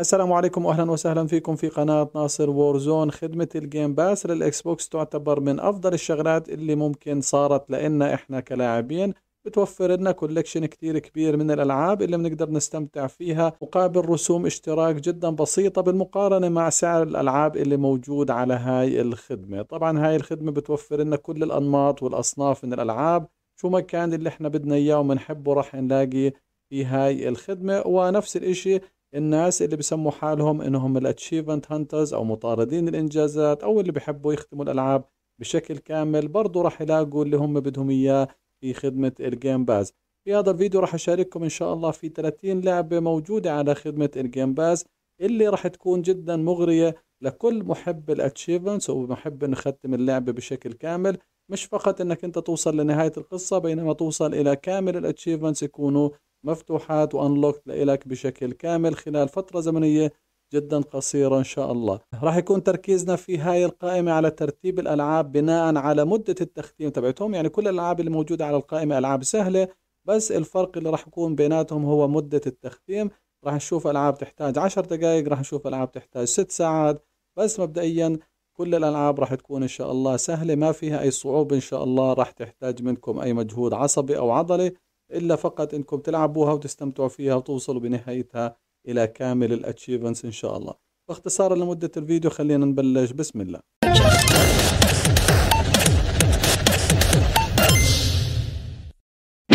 السلام عليكم واهلا وسهلا فيكم في قناة ناصر وورزون خدمة الجيم باس للاكس بوكس تعتبر من افضل الشغلات اللي ممكن صارت لنا احنا كلاعبين بتوفر لنا كولكشن كتير كبير من الألعاب اللي بنقدر نستمتع فيها مقابل رسوم اشتراك جدا بسيطة بالمقارنة مع سعر الألعاب اللي موجود على هاي الخدمة طبعا هاي الخدمة بتوفر لنا كل الأنماط والأصناف من الألعاب شو ما كان اللي احنا بدنا إياه وبنحبه راح نلاقي في هاي الخدمة ونفس الإشي الناس اللي بسموا حالهم انهم الاتشيفمنت هانترز او مطاردين الانجازات او اللي بحبوا يختموا الالعاب بشكل كامل برضه راح يلاقوا اللي هم بدهم اياه في خدمة الجيم باز في هذا الفيديو راح اشارككم ان شاء الله في 30 لعبة موجودة على خدمة الجيم باز اللي راح تكون جدا مغرية لكل محب الاتشيفمنتس ومحب انه ختم اللعبة بشكل كامل مش فقط انك انت توصل لنهاية القصة بينما توصل الى كامل الاتشيفمنتس يكونوا مفتوحات وانلوك لك بشكل كامل خلال فترة زمنية جدا قصيرة إن شاء الله راح يكون تركيزنا في هاي القائمة على ترتيب الألعاب بناء على مدة التختيم تبعتهم يعني كل الألعاب اللي موجودة على القائمة ألعاب سهلة بس الفرق اللي راح يكون بيناتهم هو مدة التختيم راح نشوف ألعاب تحتاج 10 دقائق راح نشوف ألعاب تحتاج 6 ساعات بس مبدئيا كل الألعاب راح تكون إن شاء الله سهلة ما فيها أي صعوبة إن شاء الله راح تحتاج منكم أي مجهود عصبي أو عضلي إلا فقط إنكم تلعبوها وتستمتعوا فيها وتوصلوا بنهايتها إلى كامل الأتشيفمنتس إن شاء الله فاختصارا لمدة الفيديو خلينا نبلش بسم الله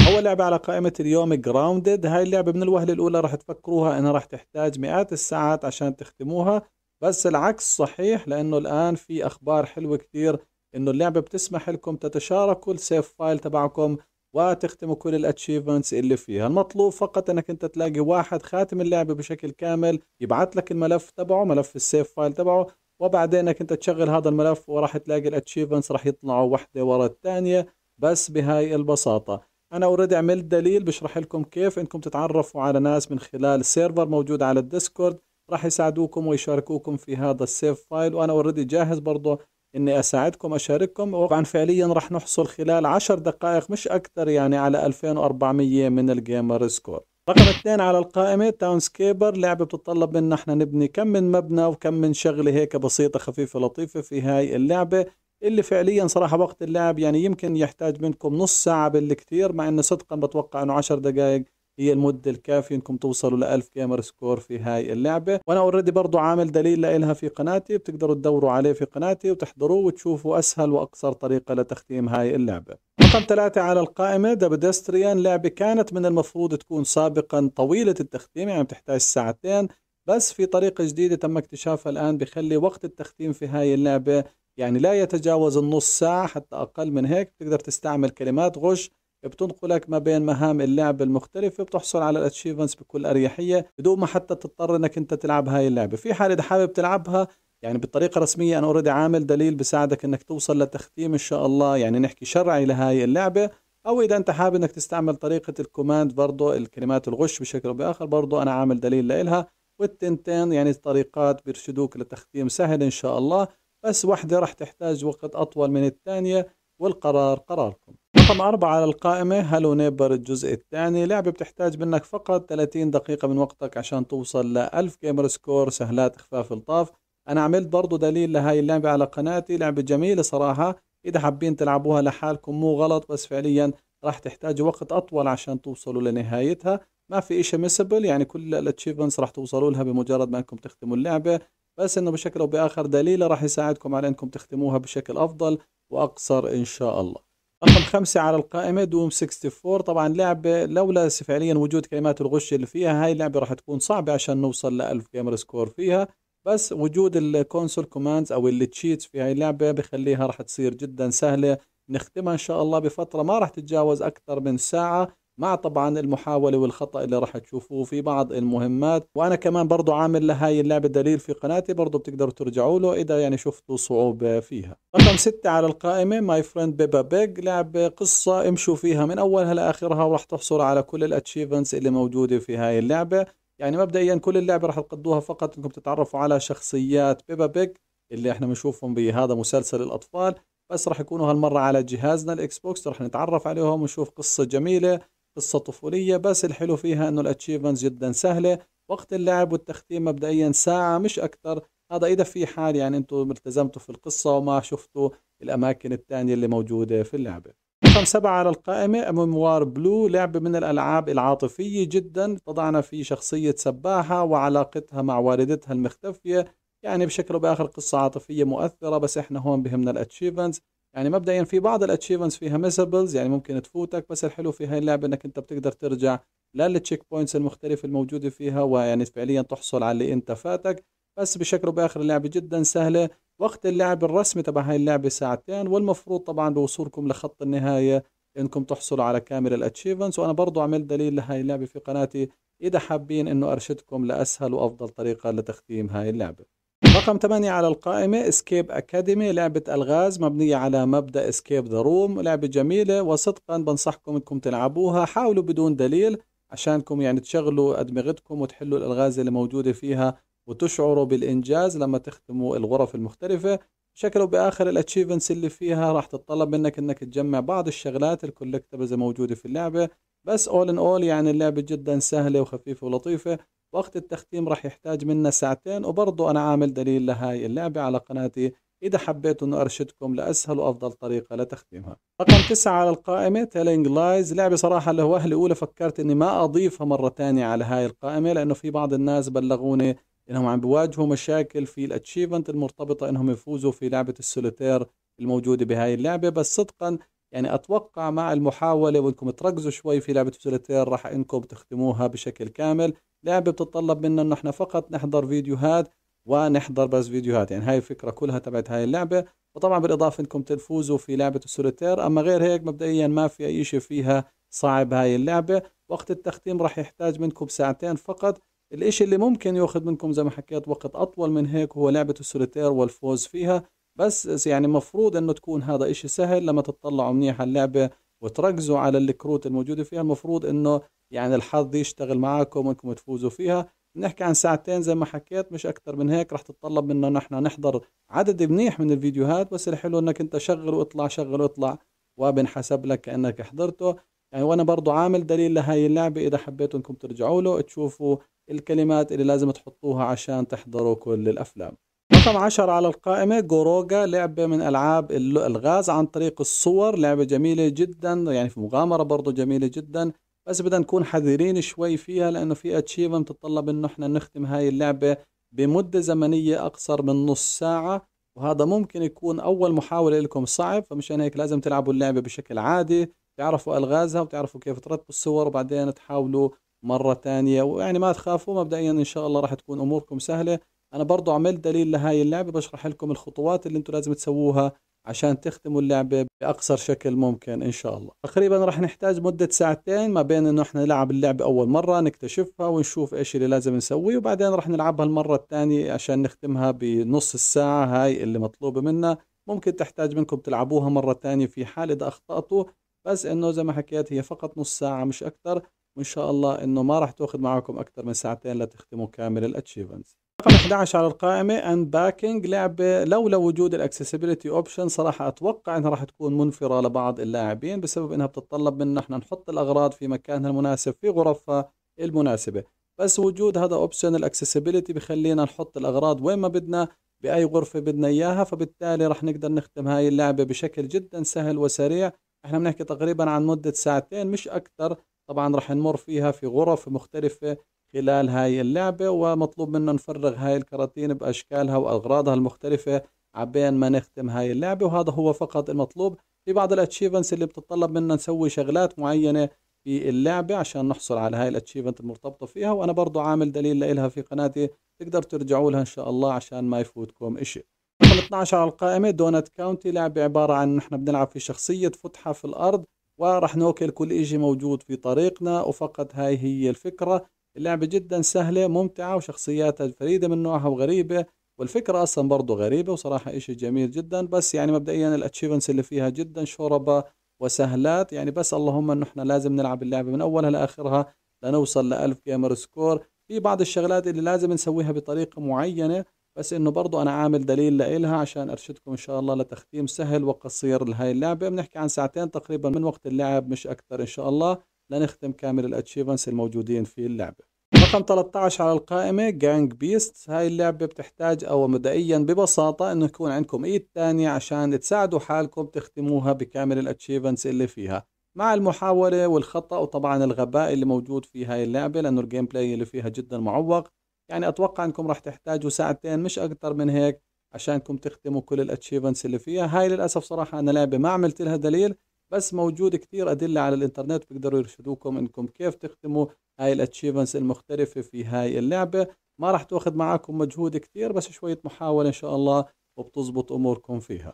أول لعبة على قائمة اليوم جراوندد هاي اللعبة من الوهلة الأولى راح تفكروها أنها راح تحتاج مئات الساعات عشان تختموها بس العكس صحيح لأنه الآن في أخبار حلوة كتير أنه اللعبة بتسمح لكم تتشاركوا السيف فايل تبعكم وتختم كل الاتشيفمنتس اللي فيها المطلوب فقط انك انت تلاقي واحد خاتم اللعبه بشكل كامل يبعث لك الملف تبعه ملف السيف فايل تبعه وبعدين انك انت تشغل هذا الملف وراح تلاقي الاتشيفمنتس راح يطلعوا وحده ورا الثانيه بس بهاي البساطه انا اوريدي عملت دليل بشرح لكم كيف انكم تتعرفوا على ناس من خلال سيرفر موجود على الديسكورد راح يساعدوكم ويشاركوكم في هذا السيف فايل وانا اوريدي جاهز برضه إني أساعدكم أشارككم وطبعا فعليا راح نحصل خلال عشر دقائق مش أكثر يعني على 2400 من الجيمر سكور رقم اثنين على القائمة تاون سكيبر لعبة بتتطلب منا احنا نبني كم من مبنى وكم من شغلة هيك بسيطة خفيفة لطيفة في هاي اللعبة اللي فعليا صراحة وقت اللعب يعني يمكن يحتاج منكم نص ساعة بالكثير مع انه صدقا بتوقع انه عشر دقائق هي المده الكافيه انكم توصلوا ل 1000 جيمر سكور في هاي اللعبه وانا اوريدي برضو عامل دليل لها في قناتي بتقدروا تدوروا عليه في قناتي وتحضروه وتشوفوا اسهل واقصر طريقه لتختيم هاي اللعبه رقم ثلاثة على القائمة ذا بيدستريان لعبة كانت من المفروض تكون سابقا طويلة التختيم يعني بتحتاج ساعتين بس في طريقة جديدة تم اكتشافها الآن بخلي وقت التختيم في هاي اللعبة يعني لا يتجاوز النص ساعة حتى أقل من هيك بتقدر تستعمل كلمات غش بتنقلك ما بين مهام اللعب المختلفه بتحصل على الاتشيفمنتس بكل اريحيه بدون ما حتى تضطر انك انت تلعب هاي اللعبه في حال اذا حابب تلعبها يعني بالطريقه الرسميه انا اوريدي عامل دليل بساعدك انك توصل لتختيم ان شاء الله يعني نحكي شرعي لهاي اللعبه او اذا انت حابب انك تستعمل طريقه الكوماند برضه الكلمات الغش بشكل او باخر برضه انا عامل دليل لإلها والتنتين يعني طريقات بيرشدوك لتختيم سهل ان شاء الله بس واحده راح تحتاج وقت اطول من الثانيه والقرار قراركم رقم أربعة على القائمة هالو نيبر الجزء الثاني لعبة بتحتاج منك فقط 30 دقيقة من وقتك عشان توصل ل 1000 جيمر سكور سهلات خفاف الطاف أنا عملت برضو دليل لهاي اللعبة على قناتي لعبة جميلة صراحة إذا حابين تلعبوها لحالكم مو غلط بس فعليا راح تحتاجوا وقت أطول عشان توصلوا لنهايتها ما في إشي ميسبل يعني كل الاتشيفمنتس راح توصلوا لها بمجرد ما أنكم تختموا اللعبة بس إنه بشكل أو بآخر دليل راح يساعدكم على أنكم تختموها بشكل أفضل وأقصر إن شاء الله رقم خمسة على القائمة دوم 64 طبعا لعبة لولا فعليا وجود كلمات الغش اللي فيها هاي اللعبة راح تكون صعبة عشان نوصل ل 1000 جيمر سكور فيها بس وجود الكونسول كوماندز او التشيتس في هاي اللعبة بخليها راح تصير جدا سهلة نختمها ان شاء الله بفترة ما راح تتجاوز اكثر من ساعة مع طبعا المحاولة والخطأ اللي راح تشوفوه في بعض المهمات وأنا كمان برضو عامل لهاي اللعبة دليل في قناتي برضو بتقدروا ترجعوا له إذا يعني شفتوا صعوبة فيها رقم ستة على القائمة ماي فريند بيبا بيج لعبة قصة امشوا فيها من أولها لآخرها وراح تحصل على كل الأتشيفنس اللي موجودة في هاي اللعبة يعني مبدئيا كل اللعبة راح تقضوها فقط انكم تتعرفوا على شخصيات بيبا بيج اللي احنا بنشوفهم بهذا مسلسل الأطفال بس راح يكونوا هالمرة على جهازنا الاكس بوكس راح نتعرف عليهم ونشوف قصة جميلة قصة طفولية بس الحلو فيها انه الاتشيفمنتس جدا سهلة وقت اللعب والتختيم مبدئيا ساعة مش اكثر هذا اذا في حال يعني انتم التزمتوا في القصة وما شفتوا الاماكن الثانية اللي موجودة في اللعبة رقم سبعة على القائمة ميموار بلو لعبة من الألعاب العاطفية جدا تضعنا في شخصية سباحة وعلاقتها مع والدتها المختفية يعني بشكل أو بآخر قصة عاطفية مؤثرة بس إحنا هون بهمنا الأتشيفمنتس يعني مبدئيا في بعض الاتشيفمنتس فيها ميسبلز يعني ممكن تفوتك بس الحلو في هاي اللعبه انك انت بتقدر ترجع للتشيك بوينتس المختلفه الموجوده فيها ويعني فعليا تحصل على اللي انت فاتك بس بشكل باخر اللعبه جدا سهله وقت اللعب الرسمي تبع هاي اللعبه ساعتين والمفروض طبعا بوصولكم لخط النهايه انكم تحصلوا على كامل الاتشيفمنتس وانا برضو عملت دليل لهاي اللعبه في قناتي اذا حابين انه ارشدكم لاسهل وافضل طريقه لتختيم هاي اللعبه رقم 8 على القائمة اسكيب اكاديمي لعبة الغاز مبنية على مبدأ اسكيب ذا روم لعبة جميلة وصدقا بنصحكم انكم تلعبوها حاولوا بدون دليل عشانكم يعني تشغلوا ادمغتكم وتحلوا الالغاز اللي موجودة فيها وتشعروا بالانجاز لما تختموا الغرف المختلفة شكله باخر الاتشيفمنتس اللي فيها راح تتطلب منك انك تجمع بعض الشغلات الكولكتبلز الموجودة في اللعبة بس اول ان اول يعني اللعبة جدا سهلة وخفيفة ولطيفة وقت التختيم راح يحتاج منا ساعتين وبرضو أنا عامل دليل لهاي اللعبة على قناتي إذا حبيت أنه أرشدكم لأسهل وأفضل طريقة لتختيمها رقم تسعة على القائمة تيلينج لايز لعبة صراحة أهلي أولى فكرت أني ما أضيفها مرة تانية على هاي القائمة لأنه في بعض الناس بلغوني انهم عم بيواجهوا مشاكل في الاتشيفمنت المرتبطه انهم يفوزوا في لعبه السوليتير الموجوده بهاي اللعبه بس صدقا يعني أتوقع مع المحاولة وإنكم تركزوا شوي في لعبة سوليتير راح إنكم تختموها بشكل كامل لعبة بتتطلب منا إنه إحنا فقط نحضر فيديوهات ونحضر بس فيديوهات يعني هاي الفكرة كلها تبعت هاي اللعبة وطبعا بالإضافة إنكم تفوزوا في لعبة السوليتير أما غير هيك مبدئيا ما في أي شيء فيها صعب هاي اللعبة وقت التختيم راح يحتاج منكم ساعتين فقط الإشي اللي ممكن ياخذ منكم زي ما حكيت وقت أطول من هيك هو لعبة السوليتير والفوز فيها بس يعني مفروض انه تكون هذا اشي سهل لما تطلعوا منيح على اللعبة وتركزوا على الكروت الموجودة فيها المفروض انه يعني الحظ يشتغل معاكم وانكم تفوزوا فيها بنحكي عن ساعتين زي ما حكيت مش اكثر من هيك رح تتطلب منا نحن نحضر عدد منيح من الفيديوهات بس الحلو انك انت شغل واطلع شغل واطلع وبنحسب لك كانك حضرته يعني وانا برضو عامل دليل لهاي اللعبة اذا حبيتوا انكم ترجعوا له تشوفوا الكلمات اللي لازم تحطوها عشان تحضروا كل الافلام رقم 10 على القائمة جوروجا لعبة من ألعاب الغاز عن طريق الصور لعبة جميلة جدا يعني في مغامرة برضو جميلة جدا بس بدنا نكون حذرين شوي فيها لأنه في اتشيفمنت بتتطلب إنه إحنا نختم هاي اللعبة بمدة زمنية أقصر من نص ساعة وهذا ممكن يكون أول محاولة لكم صعب فمشان هيك لازم تلعبوا اللعبة بشكل عادي تعرفوا ألغازها وتعرفوا كيف ترتبوا الصور وبعدين تحاولوا مرة ثانية ويعني ما تخافوا مبدئيا إن شاء الله راح تكون أموركم سهلة انا برضو عملت دليل لهاي اللعبة بشرح لكم الخطوات اللي انتم لازم تسووها عشان تختموا اللعبة بأقصر شكل ممكن إن شاء الله تقريبا رح نحتاج مدة ساعتين ما بين إنه إحنا نلعب اللعبة أول مرة نكتشفها ونشوف إيش اللي لازم نسويه وبعدين رح نلعبها المرة الثانية عشان نختمها بنص الساعة هاي اللي مطلوبة منا ممكن تحتاج منكم تلعبوها مرة ثانية في حال إذا أخطأتوا بس إنه زي ما حكيت هي فقط نص ساعة مش أكثر وإن شاء الله إنه ما رح تأخذ معكم أكثر من ساعتين لتختموا كامل الأتشيفمنتس رقم 11 على القائمة باكينج لعبة لولا وجود الاكسسبيلتي اوبشن صراحة اتوقع انها راح تكون منفرة لبعض اللاعبين بسبب انها بتتطلب منا احنا نحط الاغراض في مكانها المناسب في غرفها المناسبة بس وجود هذا اوبشن الاكسسبيلتي بخلينا نحط الاغراض وين ما بدنا باي غرفة بدنا اياها فبالتالي راح نقدر نختم هاي اللعبة بشكل جدا سهل وسريع احنا بنحكي تقريبا عن مدة ساعتين مش اكثر طبعا راح نمر فيها في غرف مختلفة خلال هاي اللعبة ومطلوب منا نفرغ هاي الكراتين بأشكالها وأغراضها المختلفة عبين ما نختم هاي اللعبة وهذا هو فقط المطلوب في بعض الاتشيفنتس اللي بتطلب منا نسوي شغلات معينة في اللعبة عشان نحصل على هاي الاتشيفنت المرتبطة فيها وأنا برضو عامل دليل لإلها في قناتي تقدر ترجعوا لها إن شاء الله عشان ما يفوتكم إشي رقم 12 على القائمة دونات كاونتي لعبة عبارة عن نحن بنلعب في شخصية فتحة في الأرض وراح نوكل كل إشي موجود في طريقنا وفقط هاي هي الفكرة اللعبة جدا سهلة ممتعة وشخصياتها فريدة من نوعها وغريبة والفكرة أصلا برضو غريبة وصراحة إشي جميل جدا بس يعني مبدئيا الأتشيفنس اللي فيها جدا شوربة وسهلات يعني بس اللهم أنه احنا لازم نلعب اللعبة من أولها لآخرها لنوصل لألف جيمر سكور في بعض الشغلات اللي لازم نسويها بطريقة معينة بس انه برضو انا عامل دليل لإلها عشان ارشدكم ان شاء الله لتختيم سهل وقصير لهي اللعبة بنحكي عن ساعتين تقريبا من وقت اللعب مش اكثر ان شاء الله لنختم كامل الاتشيفنس الموجودين في اللعبة رقم 13 على القائمة جانج بيست هاي اللعبة بتحتاج أو مبدئيا ببساطة إنه يكون عندكم إيد تانية عشان تساعدوا حالكم تختموها بكامل الاتشيفنس اللي فيها مع المحاولة والخطأ وطبعا الغباء اللي موجود في هاي اللعبة لأنه الجيم بلاي اللي فيها جدا معوق يعني أتوقع أنكم راح تحتاجوا ساعتين مش أكتر من هيك عشانكم تختموا كل الاتشيفنس اللي فيها هاي للأسف صراحة أنا لعبة ما عملت لها دليل بس موجود كثير أدلة على الإنترنت بيقدروا يرشدوكم إنكم كيف تختموا هاي الاتشيفمنتس المختلفة في هاي اللعبة ما راح تاخذ معاكم مجهود كثير بس شوية محاولة إن شاء الله وبتزبط أموركم فيها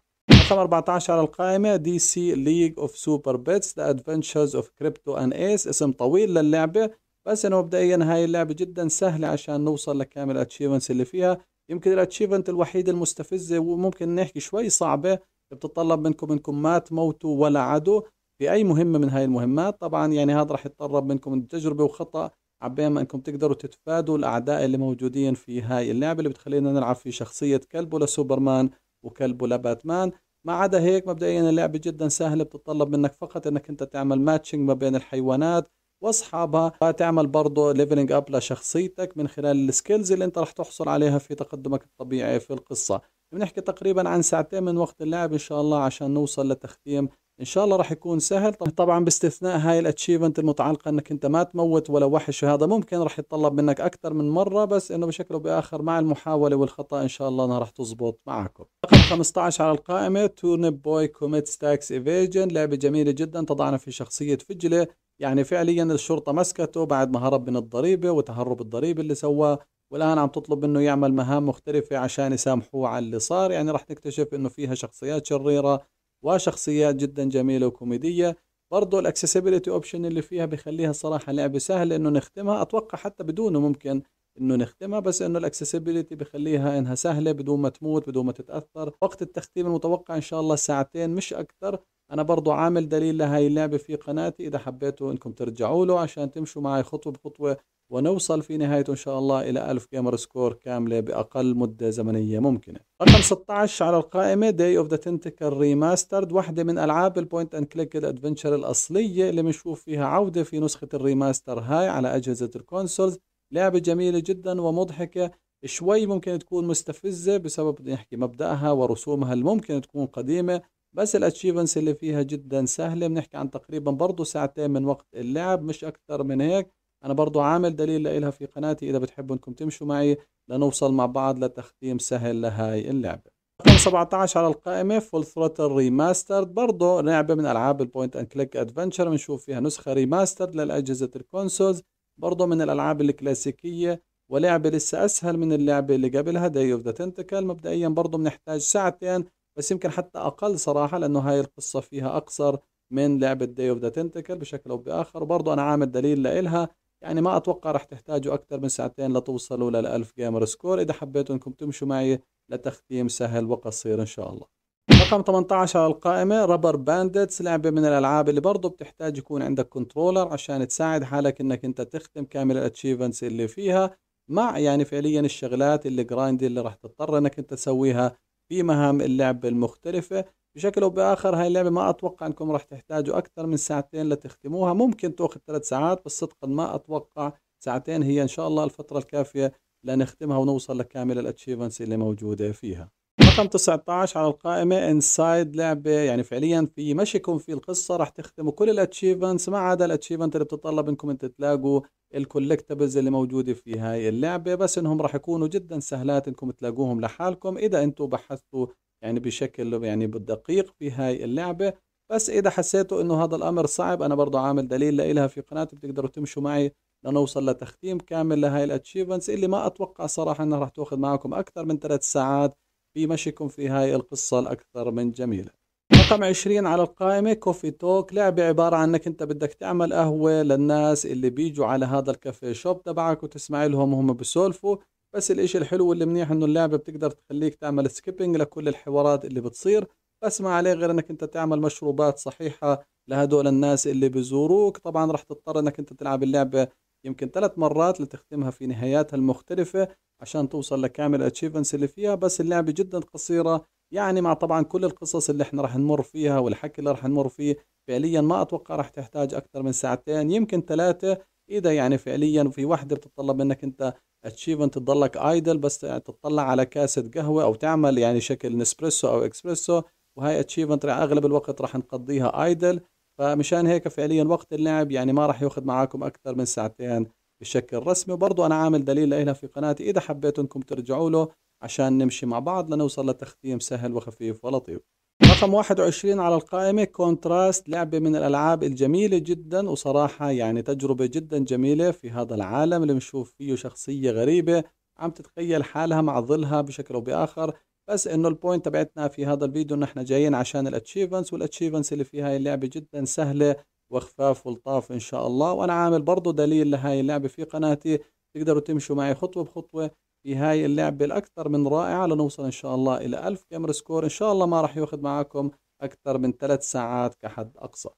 رقم 14 على القائمة دي سي ليج اوف سوبر بيتس ذا ادفنتشرز اوف كريبتو ان ايس اسم طويل للعبة بس انه مبدئيا هاي اللعبة جدا سهلة عشان نوصل لكامل الاتشيفمنتس اللي فيها يمكن الاتشيفمنت الوحيدة المستفزة وممكن نحكي شوي صعبة بتطلب منكم انكم ما تموتوا ولا عدو في اي مهمه من هاي المهمات طبعا يعني هذا راح يتطلب منكم تجربه وخطا عبين ما انكم تقدروا تتفادوا الاعداء اللي موجودين في هاي اللعبه اللي بتخلينا نلعب في شخصيه كلبه لسوبرمان وكلبه لباتمان ما عدا هيك مبدئيا اللعبه جدا سهله بتطلب منك فقط انك انت تعمل ماتشنج ما بين الحيوانات واصحابها وتعمل برضه ليفلنج اب لشخصيتك من خلال السكيلز اللي انت راح تحصل عليها في تقدمك الطبيعي في القصه بنحكي تقريبا عن ساعتين من وقت اللعب ان شاء الله عشان نوصل لتختيم ان شاء الله راح يكون سهل طبعا باستثناء هاي الاتشيفمنت المتعلقه انك انت ما تموت ولا وحش هذا ممكن راح يتطلب منك اكثر من مره بس انه بشكل باخر مع المحاوله والخطا ان شاء الله انها راح تزبط معكم رقم 15 على القائمه تورنب بوي كوميت ستاكس ايفيجن لعبه جميله جدا تضعنا في شخصيه فجله يعني فعليا الشرطه مسكته بعد ما هرب من الضريبه وتهرب الضريبه اللي سواه والآن عم تطلب منه يعمل مهام مختلفة عشان يسامحوه على اللي صار يعني راح نكتشف إنه فيها شخصيات شريرة وشخصيات جدا جميلة وكوميدية برضه الاكسسبيلتي اوبشن اللي فيها بخليها صراحة لعبة سهلة إنه نختمها أتوقع حتى بدونه ممكن انه نختمها بس انه الاكسسبيلتي بخليها انها سهله بدون ما تموت بدون ما تتاثر وقت التختيم المتوقع ان شاء الله ساعتين مش اكثر انا برضو عامل دليل لهاي اللعبة في قناتي اذا حبيتوا انكم ترجعوا له عشان تمشوا معي خطوة بخطوة ونوصل في نهايته إن شاء الله إلى 1000 جيمر سكور كاملة بأقل مدة زمنية ممكنة رقم 16 على القائمة داي اوف ذا تنتكل ريماسترد واحدة من ألعاب البوينت أند كليك الأدفنشر الأصلية اللي بنشوف فيها عودة في نسخة الريماستر هاي على أجهزة الكونسولز لعبة جميلة جدا ومضحكة شوي ممكن تكون مستفزة بسبب نحكي مبدأها ورسومها اللي ممكن تكون قديمة بس الاتشيفنس اللي فيها جدا سهله بنحكي عن تقريبا برضه ساعتين من وقت اللعب مش اكثر من هيك انا برضه عامل دليل لها في قناتي اذا بتحبوا انكم تمشوا معي لنوصل مع بعض لتختيم سهل لهاي اللعبه رقم 17 على القائمة فول ثروتل ريماسترد برضه لعبة من ألعاب البوينت أند كليك أدفنشر بنشوف فيها نسخة ريماسترد للأجهزة الكونسولز برضه من الألعاب الكلاسيكية ولعبة لسه أسهل من اللعبة اللي قبلها داي أوف ذا تنتكل مبدئيا برضه بنحتاج ساعتين بس يمكن حتى أقل صراحة لأنه هاي القصة فيها أقصر من لعبة داي أوف ذا تنتكل بشكل أو بآخر وبرضه أنا عامل دليل لإلها يعني ما أتوقع رح تحتاجوا أكثر من ساعتين لتوصلوا لل1000 جيمر سكور إذا حبيتوا أنكم تمشوا معي لتختيم سهل وقصير إن شاء الله رقم 18 على القائمة رابر باندتس لعبة من الألعاب اللي برضه بتحتاج يكون عندك كنترولر عشان تساعد حالك إنك أنت تختم كامل الاتشيفنس اللي فيها مع يعني فعليا الشغلات اللي جرايند اللي راح تضطر انك انت تسويها في مهام اللعب المختلفة بشكل أو بآخر هاي اللعبة ما أتوقع أنكم راح تحتاجوا أكثر من ساعتين لتختموها ممكن تأخذ ثلاث ساعات بس صدقا ما أتوقع ساعتين هي إن شاء الله الفترة الكافية لنختمها ونوصل لكامل الاتشيفمنتس اللي موجودة فيها رقم 19 على القائمة انسايد لعبة يعني فعليا في مشيكم في القصة راح تختموا كل الاتشيفمنتس ما عدا الاتشيفمنت اللي بتطلب انكم انت تلاقوا الكولكتبلز اللي موجودة في هاي اللعبة بس انهم راح يكونوا جدا سهلات انكم تلاقوهم لحالكم اذا انتم بحثتوا يعني بشكل يعني بالدقيق في هاي اللعبة بس اذا حسيتوا انه هذا الامر صعب انا برضو عامل دليل لها في قناتي بتقدروا تمشوا معي لنوصل لتختيم كامل لهاي الاتشيفمنتس اللي ما اتوقع صراحة انها راح تاخذ معكم اكثر من ثلاث ساعات في مشيكم في هاي القصة الاكثر من جميلة رقم 20 على القائمة كوفي توك لعبة عبارة عن انك انت بدك تعمل قهوة للناس اللي بيجوا على هذا الكافي شوب تبعك وتسمع لهم وهم بسولفوا بس الاشي الحلو واللي منيح انه اللعبة بتقدر تخليك تعمل سكيبنج لكل الحوارات اللي بتصير بس ما عليه غير انك انت تعمل مشروبات صحيحة لهدول الناس اللي بيزوروك طبعا راح تضطر انك انت تلعب اللعبة يمكن ثلاث مرات لتختمها في نهاياتها المختلفة عشان توصل لكامل الاتشيفمنتس اللي فيها بس اللعبة جدا قصيرة يعني مع طبعا كل القصص اللي احنا راح نمر فيها والحكي اللي راح نمر فيه فعليا ما اتوقع راح تحتاج اكثر من ساعتين يمكن ثلاثه اذا يعني فعليا في وحده بتتطلب منك انت اتشيفمنت تضلك ايدل بس تطلع على كاسه قهوه او تعمل يعني شكل نسبريسو او اكسبريسو وهي اتشيفمنت اغلب الوقت راح نقضيها ايدل فمشان هيك فعليا وقت اللعب يعني ما راح ياخذ معاكم اكثر من ساعتين بشكل رسمي وبرضه انا عامل دليل لها في قناتي اذا حبيتوا انكم ترجعوا له عشان نمشي مع بعض لنوصل لتختيم سهل وخفيف ولطيف رقم 21 على القائمة كونتراست لعبة من الألعاب الجميلة جدا وصراحة يعني تجربة جدا جميلة في هذا العالم اللي بنشوف فيه شخصية غريبة عم تتخيل حالها مع ظلها بشكل أو بآخر بس انه البوينت تبعتنا في هذا الفيديو انه احنا جايين عشان الاتشيفنس والاتشيفنس اللي في هاي اللعبه جدا سهله وخفاف ولطاف ان شاء الله وانا عامل برضه دليل لهاي اللعبه في قناتي تقدروا تمشوا معي خطوه بخطوه في هاي اللعبة الأكثر من رائعة لنوصل إن شاء الله إلى 1000 كاميرا سكور إن شاء الله ما راح ياخذ معكم أكثر من ثلاث ساعات كحد أقصى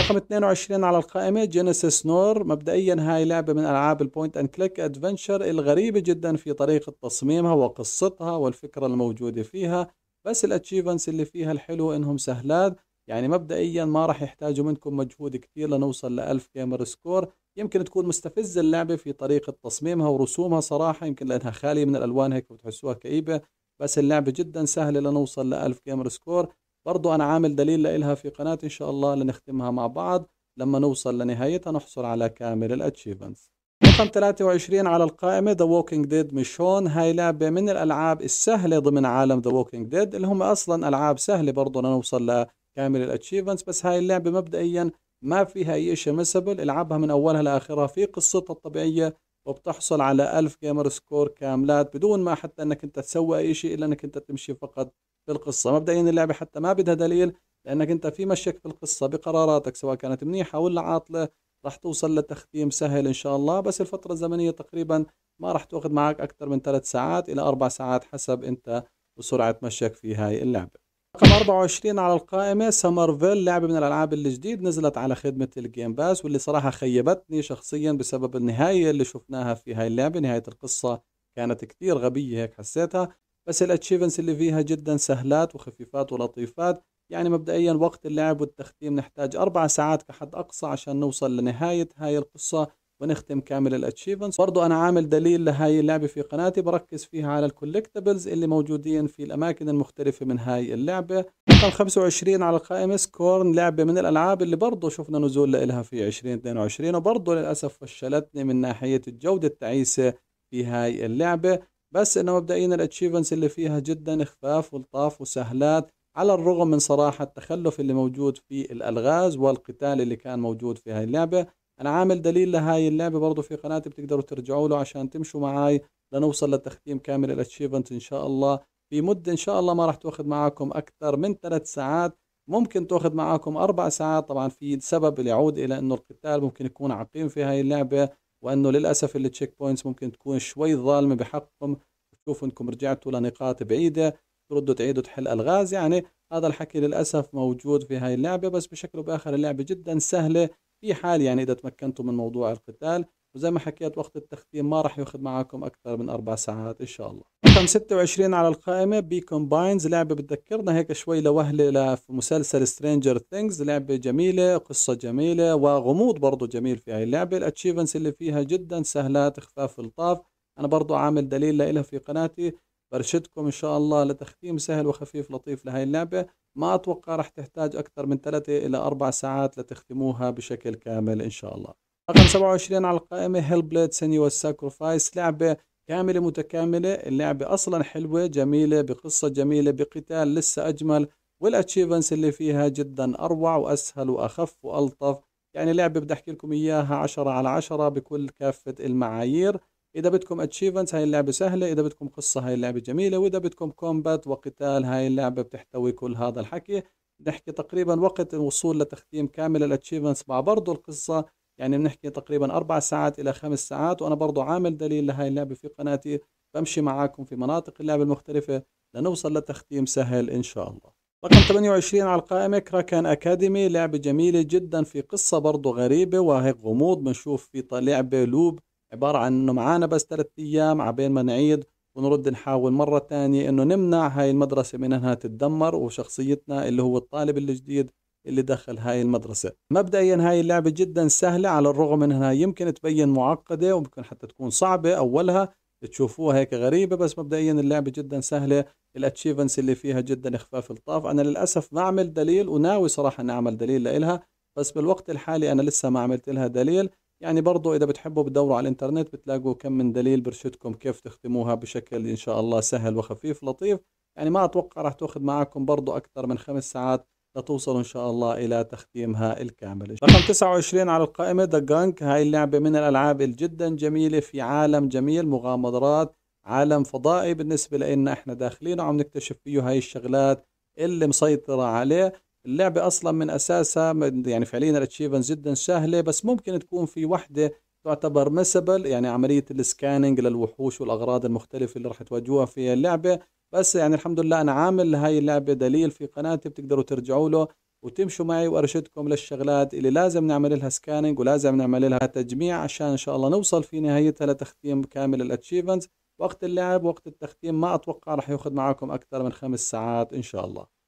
رقم 22 على القائمة جينيسيس نور مبدئيا هاي لعبة من ألعاب البوينت أند كليك أدفنشر الغريبة جدا في طريقة تصميمها وقصتها والفكرة الموجودة فيها بس الأتشيفنس اللي فيها الحلو انهم سهلات يعني مبدئيا ما راح يحتاجوا منكم مجهود كثير لنوصل ل 1000 كاميرا سكور يمكن تكون مستفزه اللعبه في طريقه تصميمها ورسومها صراحه يمكن لانها خاليه من الالوان هيك بتحسوها كئيبه بس اللعبه جدا سهله لنوصل ل 1000 جيمر سكور برضو انا عامل دليل لإلها في قناه ان شاء الله لنختمها مع بعض لما نوصل لنهايتها نحصل على كامل الاتشيفمنتس رقم 23 على القائمة ذا Walking Dead ميشون هاي لعبة من الألعاب السهلة ضمن عالم ذا Walking Dead اللي هم أصلا ألعاب سهلة برضو لنوصل لكامل الاتشيفمنتس بس هاي اللعبة مبدئيا ما فيها أي شيء مسبل العبها من أولها لآخرها في قصتها الطبيعية وبتحصل على ألف جيمر سكور كاملات بدون ما حتى أنك أنت تسوي أي شيء إلا أنك أنت تمشي فقط في القصة مبدئيا اللعبة حتى ما بدها دليل لأنك أنت في مشيك في القصة بقراراتك سواء كانت منيحة ولا عاطلة راح توصل لتختيم سهل إن شاء الله بس الفترة الزمنية تقريبا ما راح تأخذ معك أكثر من ثلاث ساعات إلى أربع ساعات حسب أنت وسرعة مشيك في هاي اللعبة رقم 24 على القائمة سمرفيل لعبة من الألعاب الجديد نزلت على خدمة الجيم باس واللي صراحة خيبتني شخصيا بسبب النهاية اللي شفناها في هاي اللعبة نهاية القصة كانت كثير غبية هيك حسيتها بس الاتشيفنس اللي فيها جدا سهلات وخفيفات ولطيفات يعني مبدئيا وقت اللعب والتختيم نحتاج أربع ساعات كحد أقصى عشان نوصل لنهاية هاي القصة ونختم كامل الاتشيفمنتس برضو انا عامل دليل لهاي اللعبه في قناتي بركز فيها على الكولكتبلز اللي موجودين في الاماكن المختلفه من هاي اللعبه رقم 25 على القائمه سكورن لعبه من الالعاب اللي برضو شفنا نزول لها في 2022 وبرضو للاسف فشلتني من ناحيه الجوده التعيسه في هاي اللعبه بس انه مبدئيا الاتشيفمنتس اللي فيها جدا خفاف ولطاف وسهلات على الرغم من صراحة التخلف اللي موجود في الألغاز والقتال اللي كان موجود في هاي اللعبة انا عامل دليل لهاي اللعبه برضه في قناتي بتقدروا ترجعوا له عشان تمشوا معاي لنوصل لتختيم كامل الاتشيفمنت ان شاء الله في مده ان شاء الله ما راح تاخذ معاكم اكثر من ثلاث ساعات ممكن تاخذ معاكم اربع ساعات طبعا في سبب يعود الى انه القتال ممكن يكون عقيم في هاي اللعبه وانه للاسف التشيك بوينتس ممكن تكون شوي ظالمه بحقكم تشوفوا انكم رجعتوا لنقاط بعيده تردوا تعيدوا تحل الغاز يعني هذا الحكي للاسف موجود في هاي اللعبه بس بشكل باخر اللعبه جدا سهله في حال يعني إذا تمكنتم من موضوع القتال وزي ما حكيت وقت التختيم ما راح ياخذ معكم أكثر من أربع ساعات إن شاء الله رقم 26 على القائمة بي كومباينز لعبة بتذكرنا هيك شوي لوهلة في مسلسل سترينجر ثينجز لعبة جميلة قصة جميلة وغموض برضه جميل في هاي اللعبة الاتشيفنس اللي فيها جدا سهلات إخفاف الطاف أنا برضه عامل دليل لها في قناتي برشدكم إن شاء الله لتختيم سهل وخفيف لطيف لهي اللعبة ما أتوقع رح تحتاج أكثر من ثلاثة إلى أربع ساعات لتختموها بشكل كامل إن شاء الله رقم 27 على القائمة هيل بليد سينيو ساكرفايس لعبة كاملة متكاملة اللعبة أصلا حلوة جميلة بقصة جميلة بقتال لسه أجمل والاتشيفنس اللي فيها جدا أروع وأسهل وأخف وألطف يعني لعبة بدي أحكي لكم إياها 10 على 10 بكل كافة المعايير اذا بدكم اتشيفمنت هاي اللعبه سهله اذا بدكم قصه هاي اللعبه جميله واذا بدكم كومبات وقتال هاي اللعبه بتحتوي كل هذا الحكي نحكي تقريبا وقت الوصول لتختيم كامل الاتشيفمنت مع برضه القصه يعني بنحكي تقريبا اربع ساعات الى خمس ساعات وانا برضه عامل دليل لهاي اللعبه في قناتي بمشي معاكم في مناطق اللعبه المختلفه لنوصل لتختيم سهل ان شاء الله رقم 28 على القائمة كراكان أكاديمي لعبة جميلة جدا في قصة برضو غريبة وهيك غموض بنشوف في لعبة لوب عبارة عن أنه معانا بس ثلاث أيام عبين ما نعيد ونرد نحاول مرة ثانية أنه نمنع هاي المدرسة من أنها تتدمر وشخصيتنا اللي هو الطالب الجديد اللي دخل هاي المدرسة مبدئيا هاي اللعبة جدا سهلة على الرغم من أنها يمكن تبين معقدة وممكن حتى تكون صعبة أولها تشوفوها هيك غريبة بس مبدئيا اللعبة جدا سهلة الاتشيفنس اللي فيها جدا إخفاف الطاف أنا للأسف ما عمل دليل وناوي صراحة أن أعمل دليل لإلها بس بالوقت الحالي أنا لسه ما عملت لها دليل يعني برضو إذا بتحبوا بتدوروا على الإنترنت بتلاقوا كم من دليل برشدكم كيف تختموها بشكل إن شاء الله سهل وخفيف لطيف يعني ما أتوقع راح تأخذ معكم برضو أكثر من خمس ساعات لتوصلوا إن شاء الله إلى تختيمها الكامل رقم 29 على القائمة ذا Gunk هاي اللعبة من الألعاب الجدا جميلة في عالم جميل مغامرات عالم فضائي بالنسبة لنا احنا داخلين وعم نكتشف فيه هاي الشغلات اللي مسيطرة عليه اللعبة أصلا من أساسها يعني فعليا الاتشيفنز جدا سهلة بس ممكن تكون في وحدة تعتبر مسبل يعني عملية السكاننج للوحوش والأغراض المختلفة اللي راح تواجهوها في اللعبة بس يعني الحمد لله أنا عامل هاي اللعبة دليل في قناتي بتقدروا ترجعوا له وتمشوا معي وأرشدكم للشغلات اللي لازم نعمل لها سكاننج ولازم نعمل لها تجميع عشان إن شاء الله نوصل في نهايتها لتختيم كامل الأتشيفنز وقت اللعب وقت التختيم ما أتوقع راح ياخذ معاكم أكثر من خمس ساعات إن شاء الله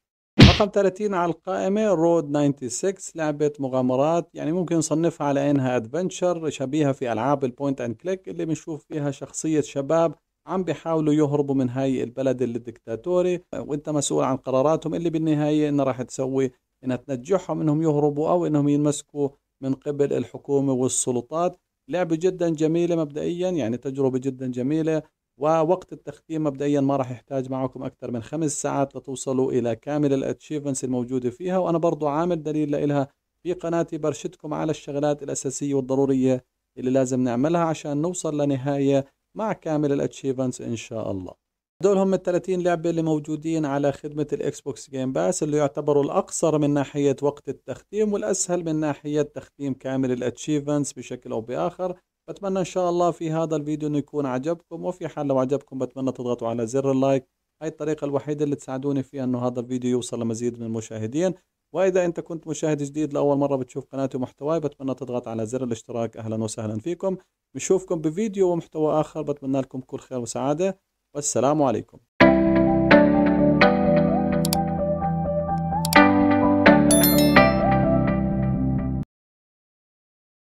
رقم 30 على القائمة رود 96 لعبة مغامرات يعني ممكن نصنفها على انها ادفنتشر شبيهة في العاب البوينت اند كليك اللي بنشوف فيها شخصية شباب عم بيحاولوا يهربوا من هاي البلد الدكتاتوري وانت مسؤول عن قراراتهم اللي بالنهاية انها راح تسوي انها تنجحهم انهم يهربوا او انهم ينمسكوا من قبل الحكومة والسلطات لعبة جدا جميلة مبدئيا يعني تجربة جدا جميلة ووقت التختيم مبدئيا ما راح يحتاج معكم أكثر من خمس ساعات لتوصلوا إلى كامل الاتشيفمنتس الموجودة فيها وأنا برضو عامل دليل لإلها في قناتي برشدكم على الشغلات الأساسية والضرورية اللي لازم نعملها عشان نوصل لنهاية مع كامل الاتشيفمنتس إن شاء الله هدول هم ال 30 لعبة اللي موجودين على خدمة الإكس بوكس جيم باس اللي يعتبروا الأقصر من ناحية وقت التختيم والأسهل من ناحية تختيم كامل الاتشيفمنتس بشكل أو بآخر بتمنى إن شاء الله في هذا الفيديو أنه يكون عجبكم وفي حال لو عجبكم بتمنى تضغطوا على زر اللايك هاي الطريقة الوحيدة اللي تساعدوني فيها أنه هذا الفيديو يوصل لمزيد من المشاهدين وإذا أنت كنت مشاهد جديد لأول مرة بتشوف قناتي ومحتواي بتمنى تضغط على زر الاشتراك أهلا وسهلا فيكم بنشوفكم بفيديو ومحتوى آخر بتمنى لكم كل خير وسعادة والسلام عليكم